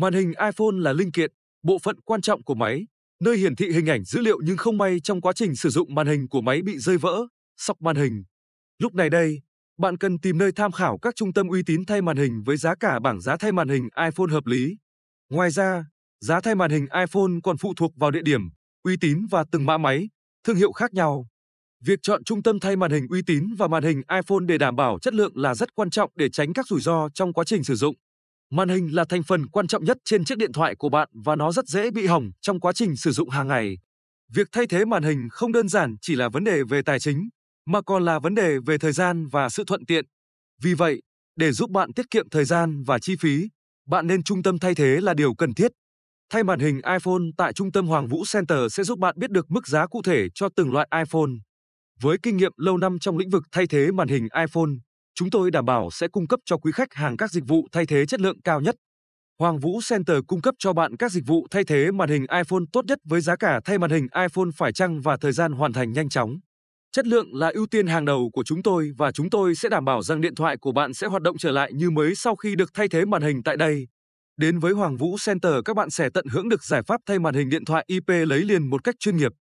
Màn hình iPhone là linh kiện, bộ phận quan trọng của máy, nơi hiển thị hình ảnh dữ liệu nhưng không may trong quá trình sử dụng màn hình của máy bị rơi vỡ, sọc màn hình. Lúc này đây, bạn cần tìm nơi tham khảo các trung tâm uy tín thay màn hình với giá cả bảng giá thay màn hình iPhone hợp lý. Ngoài ra, giá thay màn hình iPhone còn phụ thuộc vào địa điểm, uy tín và từng mã máy, thương hiệu khác nhau. Việc chọn trung tâm thay màn hình uy tín và màn hình iPhone để đảm bảo chất lượng là rất quan trọng để tránh các rủi ro trong quá trình sử dụng. Màn hình là thành phần quan trọng nhất trên chiếc điện thoại của bạn và nó rất dễ bị hỏng trong quá trình sử dụng hàng ngày. Việc thay thế màn hình không đơn giản chỉ là vấn đề về tài chính, mà còn là vấn đề về thời gian và sự thuận tiện. Vì vậy, để giúp bạn tiết kiệm thời gian và chi phí, bạn nên trung tâm thay thế là điều cần thiết. Thay màn hình iPhone tại trung tâm Hoàng Vũ Center sẽ giúp bạn biết được mức giá cụ thể cho từng loại iPhone. Với kinh nghiệm lâu năm trong lĩnh vực thay thế màn hình iPhone, chúng tôi đảm bảo sẽ cung cấp cho quý khách hàng các dịch vụ thay thế chất lượng cao nhất. Hoàng Vũ Center cung cấp cho bạn các dịch vụ thay thế màn hình iPhone tốt nhất với giá cả thay màn hình iPhone phải chăng và thời gian hoàn thành nhanh chóng. Chất lượng là ưu tiên hàng đầu của chúng tôi và chúng tôi sẽ đảm bảo rằng điện thoại của bạn sẽ hoạt động trở lại như mới sau khi được thay thế màn hình tại đây. Đến với Hoàng Vũ Center các bạn sẽ tận hưởng được giải pháp thay màn hình điện thoại IP lấy liền một cách chuyên nghiệp.